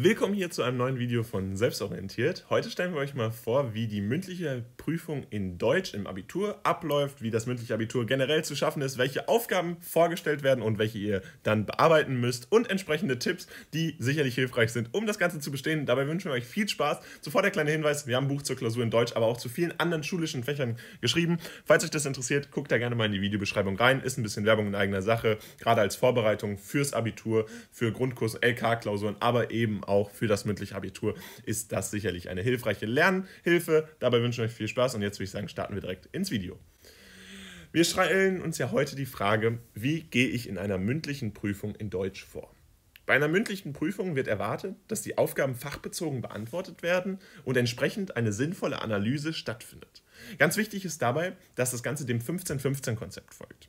Willkommen hier zu einem neuen Video von Selbstorientiert. Heute stellen wir euch mal vor, wie die mündliche Prüfung in Deutsch im Abitur abläuft, wie das mündliche Abitur generell zu schaffen ist, welche Aufgaben vorgestellt werden und welche ihr dann bearbeiten müsst und entsprechende Tipps, die sicherlich hilfreich sind, um das Ganze zu bestehen. Dabei wünschen wir euch viel Spaß. Zuvor der kleine Hinweis, wir haben ein Buch zur Klausur in Deutsch, aber auch zu vielen anderen schulischen Fächern geschrieben. Falls euch das interessiert, guckt da gerne mal in die Videobeschreibung rein. Ist ein bisschen Werbung in eigener Sache, gerade als Vorbereitung fürs Abitur, für Grundkurs, LK-Klausuren, aber eben auch für das mündliche Abitur ist das sicherlich eine hilfreiche Lernhilfe. Dabei wünsche ich euch viel Spaß und jetzt würde ich sagen, starten wir direkt ins Video. Wir stellen uns ja heute die Frage, wie gehe ich in einer mündlichen Prüfung in Deutsch vor? Bei einer mündlichen Prüfung wird erwartet, dass die Aufgaben fachbezogen beantwortet werden und entsprechend eine sinnvolle Analyse stattfindet. Ganz wichtig ist dabei, dass das Ganze dem 15-15-Konzept folgt.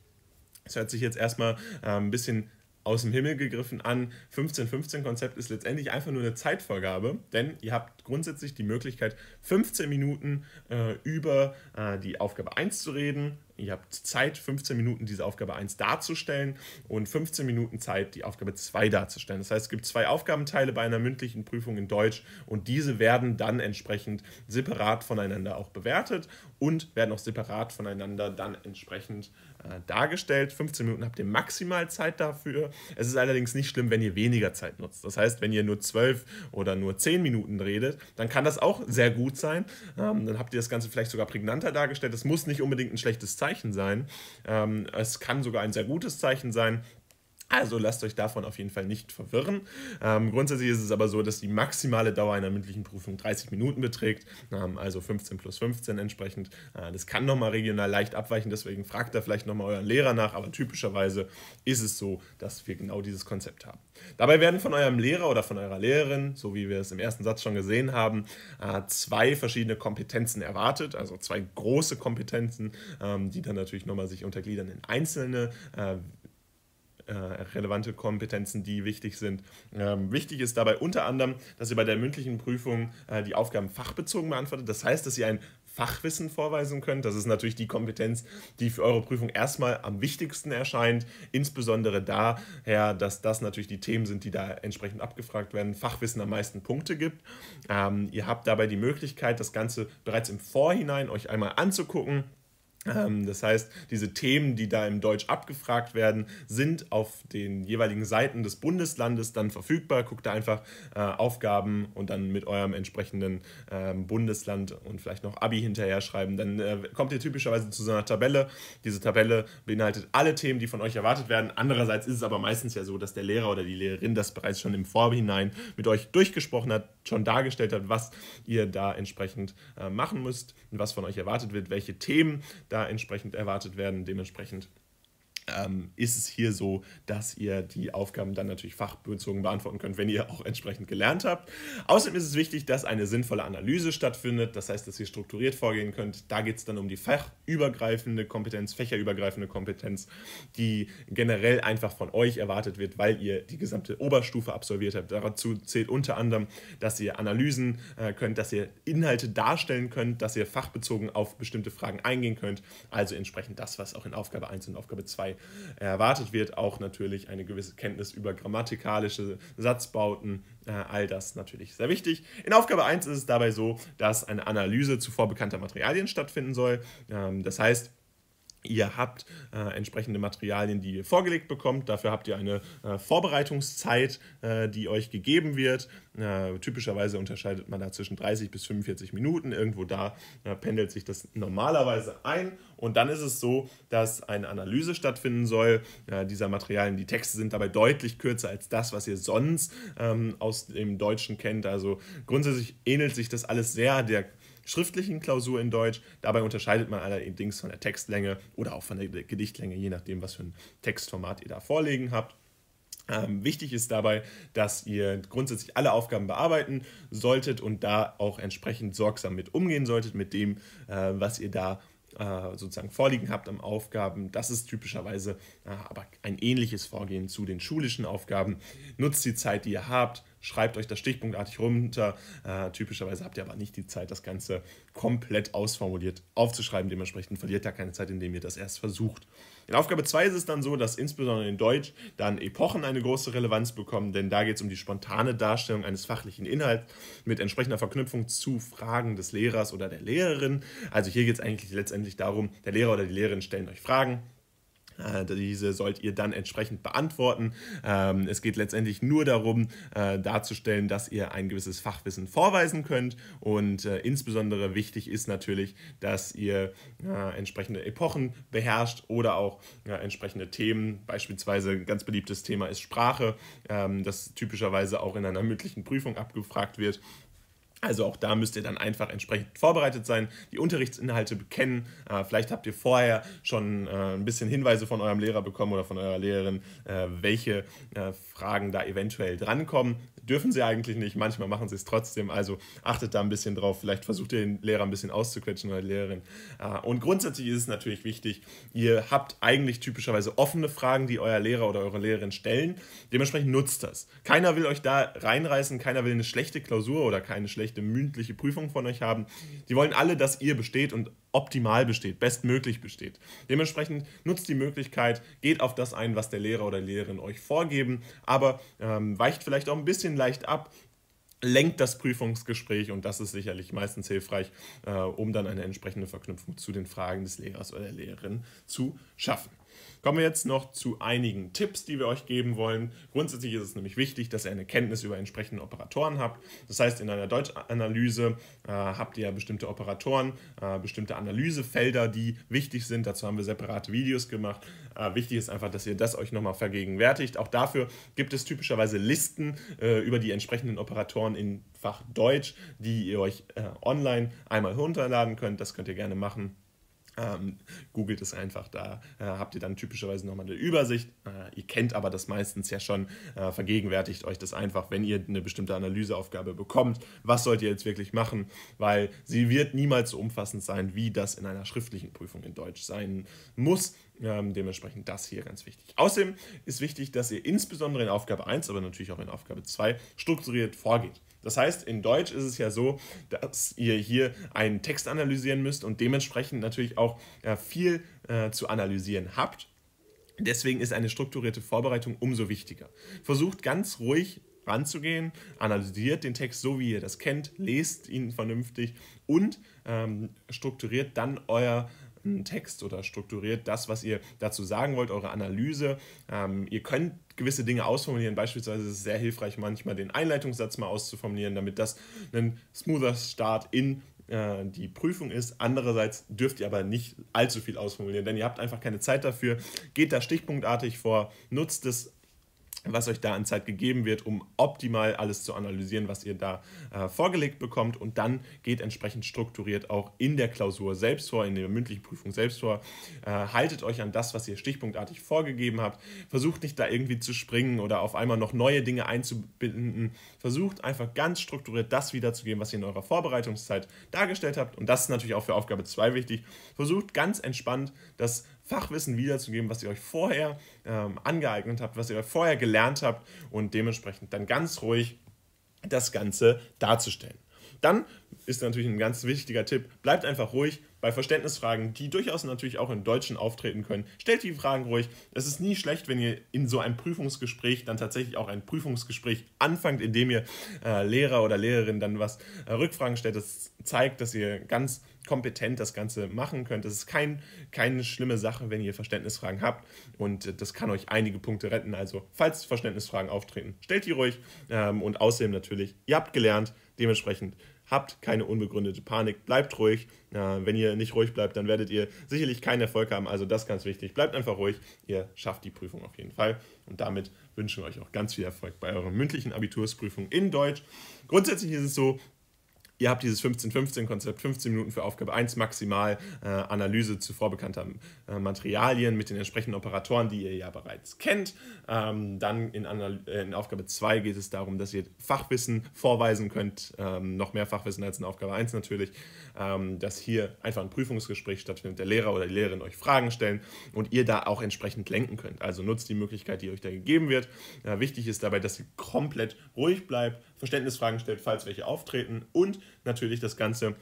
Das hört sich jetzt erstmal äh, ein bisschen aus dem Himmel gegriffen an 15-15-Konzept ist letztendlich einfach nur eine Zeitvorgabe, denn ihr habt grundsätzlich die Möglichkeit, 15 Minuten äh, über äh, die Aufgabe 1 zu reden, Ihr habt Zeit, 15 Minuten diese Aufgabe 1 darzustellen und 15 Minuten Zeit, die Aufgabe 2 darzustellen. Das heißt, es gibt zwei Aufgabenteile bei einer mündlichen Prüfung in Deutsch und diese werden dann entsprechend separat voneinander auch bewertet und werden auch separat voneinander dann entsprechend äh, dargestellt. 15 Minuten habt ihr maximal Zeit dafür. Es ist allerdings nicht schlimm, wenn ihr weniger Zeit nutzt. Das heißt, wenn ihr nur 12 oder nur 10 Minuten redet, dann kann das auch sehr gut sein. Ähm, dann habt ihr das Ganze vielleicht sogar prägnanter dargestellt. Es muss nicht unbedingt ein schlechtes Zeichen Zeichen sein. Ähm, es kann sogar ein sehr gutes Zeichen sein. Also lasst euch davon auf jeden Fall nicht verwirren. Ähm, grundsätzlich ist es aber so, dass die maximale Dauer einer mündlichen Prüfung 30 Minuten beträgt, ähm, also 15 plus 15 entsprechend. Äh, das kann nochmal regional leicht abweichen, deswegen fragt da vielleicht nochmal euren Lehrer nach, aber typischerweise ist es so, dass wir genau dieses Konzept haben. Dabei werden von eurem Lehrer oder von eurer Lehrerin, so wie wir es im ersten Satz schon gesehen haben, äh, zwei verschiedene Kompetenzen erwartet, also zwei große Kompetenzen, ähm, die dann natürlich nochmal sich untergliedern in einzelne. Äh, äh, relevante Kompetenzen, die wichtig sind. Ähm, wichtig ist dabei unter anderem, dass ihr bei der mündlichen Prüfung äh, die Aufgaben fachbezogen beantwortet. Das heißt, dass ihr ein Fachwissen vorweisen könnt. Das ist natürlich die Kompetenz, die für eure Prüfung erstmal am wichtigsten erscheint. Insbesondere daher, dass das natürlich die Themen sind, die da entsprechend abgefragt werden. Fachwissen am meisten Punkte gibt. Ähm, ihr habt dabei die Möglichkeit, das Ganze bereits im Vorhinein euch einmal anzugucken ähm, das heißt, diese Themen, die da im Deutsch abgefragt werden, sind auf den jeweiligen Seiten des Bundeslandes dann verfügbar. Guckt da einfach äh, Aufgaben und dann mit eurem entsprechenden äh, Bundesland und vielleicht noch Abi hinterher schreiben. Dann äh, kommt ihr typischerweise zu so einer Tabelle. Diese Tabelle beinhaltet alle Themen, die von euch erwartet werden. Andererseits ist es aber meistens ja so, dass der Lehrer oder die Lehrerin das bereits schon im Vorhinein mit euch durchgesprochen hat, schon dargestellt hat, was ihr da entsprechend äh, machen müsst und was von euch erwartet wird, welche Themen da entsprechend erwartet werden. Dementsprechend ähm, ist es hier so, dass ihr die Aufgaben dann natürlich fachbezogen beantworten könnt, wenn ihr auch entsprechend gelernt habt. Außerdem ist es wichtig, dass eine sinnvolle Analyse stattfindet, das heißt, dass ihr strukturiert vorgehen könnt. Da geht es dann um die fachübergreifende Kompetenz, fächerübergreifende Kompetenz, die generell einfach von euch erwartet wird, weil ihr die gesamte Oberstufe absolviert habt. Dazu zählt unter anderem, dass ihr Analysen äh, könnt, dass ihr Inhalte darstellen könnt, dass ihr fachbezogen auf bestimmte Fragen eingehen könnt. Also entsprechend das, was auch in Aufgabe 1 und Aufgabe 2 erwartet wird. Auch natürlich eine gewisse Kenntnis über grammatikalische Satzbauten. Äh, all das natürlich sehr wichtig. In Aufgabe 1 ist es dabei so, dass eine Analyse zuvor bekannter Materialien stattfinden soll. Ähm, das heißt, Ihr habt äh, entsprechende Materialien, die ihr vorgelegt bekommt. Dafür habt ihr eine äh, Vorbereitungszeit, äh, die euch gegeben wird. Äh, typischerweise unterscheidet man da zwischen 30 bis 45 Minuten. Irgendwo da äh, pendelt sich das normalerweise ein. Und dann ist es so, dass eine Analyse stattfinden soll äh, dieser Materialien. Die Texte sind dabei deutlich kürzer als das, was ihr sonst ähm, aus dem Deutschen kennt. Also grundsätzlich ähnelt sich das alles sehr der schriftlichen Klausur in Deutsch. Dabei unterscheidet man allerdings von der Textlänge oder auch von der Gedichtlänge, je nachdem, was für ein Textformat ihr da vorlegen habt. Ähm, wichtig ist dabei, dass ihr grundsätzlich alle Aufgaben bearbeiten solltet und da auch entsprechend sorgsam mit umgehen solltet, mit dem, äh, was ihr da äh, sozusagen vorliegen habt am Aufgaben. Das ist typischerweise äh, aber ein ähnliches Vorgehen zu den schulischen Aufgaben. Nutzt die Zeit, die ihr habt, schreibt euch das stichpunktartig runter. Äh, typischerweise habt ihr aber nicht die Zeit, das Ganze komplett ausformuliert aufzuschreiben. Dementsprechend verliert ihr keine Zeit, indem ihr das erst versucht. In Aufgabe 2 ist es dann so, dass insbesondere in Deutsch dann Epochen eine große Relevanz bekommen, denn da geht es um die spontane Darstellung eines fachlichen Inhalts mit entsprechender Verknüpfung zu Fragen des Lehrers oder der Lehrerin. Also hier geht es eigentlich letztendlich darum, der Lehrer oder die Lehrerin stellen euch Fragen, äh, diese sollt ihr dann entsprechend beantworten. Ähm, es geht letztendlich nur darum, äh, darzustellen, dass ihr ein gewisses Fachwissen vorweisen könnt. Und äh, insbesondere wichtig ist natürlich, dass ihr entsprechende Epochen beherrscht oder auch entsprechende Themen. Beispielsweise ein ganz beliebtes Thema ist Sprache, ähm, das typischerweise auch in einer mündlichen Prüfung abgefragt wird. Also auch da müsst ihr dann einfach entsprechend vorbereitet sein, die Unterrichtsinhalte bekennen. Äh, vielleicht habt ihr vorher schon äh, ein bisschen Hinweise von eurem Lehrer bekommen oder von eurer Lehrerin, äh, welche Fragen da eventuell drankommen dürfen sie eigentlich nicht, manchmal machen sie es trotzdem. Also achtet da ein bisschen drauf. Vielleicht versucht ihr den Lehrer ein bisschen auszuquetschen oder die Lehrerin. Ah, und grundsätzlich ist es natürlich wichtig, ihr habt eigentlich typischerweise offene Fragen, die euer Lehrer oder eure Lehrerin stellen. Dementsprechend nutzt das. Keiner will euch da reinreißen, keiner will eine schlechte Klausur oder keine schlechte mündliche Prüfung von euch haben. Die wollen alle, dass ihr besteht und optimal besteht, bestmöglich besteht. Dementsprechend nutzt die Möglichkeit, geht auf das ein, was der Lehrer oder Lehrerin euch vorgeben, aber ähm, weicht vielleicht auch ein bisschen leicht ab, lenkt das Prüfungsgespräch und das ist sicherlich meistens hilfreich, äh, um dann eine entsprechende Verknüpfung zu den Fragen des Lehrers oder der Lehrerin zu schaffen. Kommen wir jetzt noch zu einigen Tipps, die wir euch geben wollen. Grundsätzlich ist es nämlich wichtig, dass ihr eine Kenntnis über entsprechende Operatoren habt. Das heißt, in einer Deutschanalyse äh, habt ihr bestimmte Operatoren, äh, bestimmte Analysefelder, die wichtig sind. Dazu haben wir separate Videos gemacht. Äh, wichtig ist einfach, dass ihr das euch nochmal vergegenwärtigt. Auch dafür gibt es typischerweise Listen äh, über die entsprechenden Operatoren in Fach Deutsch, die ihr euch äh, online einmal herunterladen könnt. Das könnt ihr gerne machen. Ähm, googelt es einfach, da äh, habt ihr dann typischerweise nochmal eine Übersicht. Äh, ihr kennt aber das meistens ja schon, äh, vergegenwärtigt euch das einfach, wenn ihr eine bestimmte Analyseaufgabe bekommt, was sollt ihr jetzt wirklich machen, weil sie wird niemals so umfassend sein, wie das in einer schriftlichen Prüfung in Deutsch sein muss. Ähm, dementsprechend das hier ganz wichtig. Außerdem ist wichtig, dass ihr insbesondere in Aufgabe 1, aber natürlich auch in Aufgabe 2 strukturiert vorgeht. Das heißt, in Deutsch ist es ja so, dass ihr hier einen Text analysieren müsst und dementsprechend natürlich auch äh, viel äh, zu analysieren habt. Deswegen ist eine strukturierte Vorbereitung umso wichtiger. Versucht ganz ruhig ranzugehen, analysiert den Text so, wie ihr das kennt, lest ihn vernünftig und ähm, strukturiert dann euer einen Text oder strukturiert das, was ihr dazu sagen wollt, eure Analyse. Ähm, ihr könnt gewisse Dinge ausformulieren. Beispielsweise ist es sehr hilfreich, manchmal den Einleitungssatz mal auszuformulieren, damit das ein smoother Start in äh, die Prüfung ist. Andererseits dürft ihr aber nicht allzu viel ausformulieren, denn ihr habt einfach keine Zeit dafür. Geht da stichpunktartig vor, nutzt es was euch da an Zeit gegeben wird, um optimal alles zu analysieren, was ihr da äh, vorgelegt bekommt. Und dann geht entsprechend strukturiert auch in der Klausur selbst vor, in der mündlichen Prüfung selbst vor. Äh, haltet euch an das, was ihr stichpunktartig vorgegeben habt. Versucht nicht da irgendwie zu springen oder auf einmal noch neue Dinge einzubinden. Versucht einfach ganz strukturiert das wiederzugeben, was ihr in eurer Vorbereitungszeit dargestellt habt. Und das ist natürlich auch für Aufgabe 2 wichtig. Versucht ganz entspannt das Fachwissen wiederzugeben, was ihr euch vorher ähm, angeeignet habt, was ihr euch vorher gelernt habt und dementsprechend dann ganz ruhig das Ganze darzustellen. Dann ist natürlich ein ganz wichtiger Tipp. Bleibt einfach ruhig bei Verständnisfragen, die durchaus natürlich auch im Deutschen auftreten können. Stellt die Fragen ruhig. Es ist nie schlecht, wenn ihr in so einem Prüfungsgespräch dann tatsächlich auch ein Prüfungsgespräch anfangt, indem ihr äh, Lehrer oder Lehrerin dann was äh, Rückfragen stellt. Das zeigt, dass ihr ganz kompetent das Ganze machen könnt. Das ist kein, keine schlimme Sache, wenn ihr Verständnisfragen habt und äh, das kann euch einige Punkte retten. Also, falls Verständnisfragen auftreten, stellt die ruhig ähm, und außerdem natürlich, ihr habt gelernt, dementsprechend habt keine unbegründete Panik, bleibt ruhig. wenn ihr nicht ruhig bleibt, dann werdet ihr sicherlich keinen Erfolg haben. Also das ist ganz wichtig. Bleibt einfach ruhig. Ihr schafft die Prüfung auf jeden Fall. Und damit wünschen wir euch auch ganz viel Erfolg bei eurer mündlichen Abitursprüfung in Deutsch. Grundsätzlich ist es so, ihr habt dieses 15-15-Konzept, 15 Minuten für Aufgabe 1 maximal, äh, Analyse zu vorbekannter äh, Materialien mit den entsprechenden Operatoren, die ihr ja bereits kennt. Ähm, dann in, äh, in Aufgabe 2 geht es darum, dass ihr Fachwissen vorweisen könnt, ähm, noch mehr Fachwissen als in Aufgabe 1 natürlich, ähm, dass hier einfach ein Prüfungsgespräch stattfindet, der Lehrer oder die Lehrerin euch Fragen stellen und ihr da auch entsprechend lenken könnt. Also nutzt die Möglichkeit, die euch da gegeben wird. Äh, wichtig ist dabei, dass ihr komplett ruhig bleibt, Verständnisfragen stellt, falls welche auftreten und natürlich das Ganze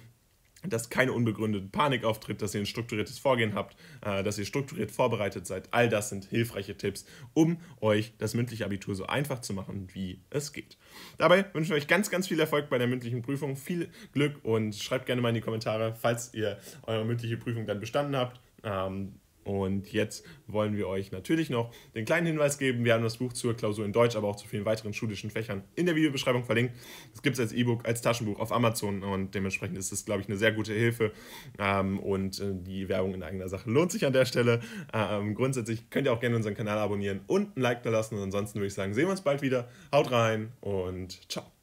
dass keine unbegründete Panik auftritt, dass ihr ein strukturiertes Vorgehen habt, äh, dass ihr strukturiert vorbereitet seid. All das sind hilfreiche Tipps, um euch das mündliche Abitur so einfach zu machen, wie es geht. Dabei wünschen wir euch ganz, ganz viel Erfolg bei der mündlichen Prüfung, viel Glück und schreibt gerne mal in die Kommentare, falls ihr eure mündliche Prüfung dann bestanden habt. Ähm, und jetzt wollen wir euch natürlich noch den kleinen Hinweis geben. Wir haben das Buch zur Klausur in Deutsch, aber auch zu vielen weiteren schulischen Fächern in der Videobeschreibung verlinkt. Es gibt es als E-Book, als Taschenbuch auf Amazon und dementsprechend ist es, glaube ich, eine sehr gute Hilfe. Ähm, und äh, die Werbung in eigener Sache lohnt sich an der Stelle. Ähm, grundsätzlich könnt ihr auch gerne unseren Kanal abonnieren und ein Like da lassen. Und ansonsten würde ich sagen, sehen wir uns bald wieder. Haut rein und ciao.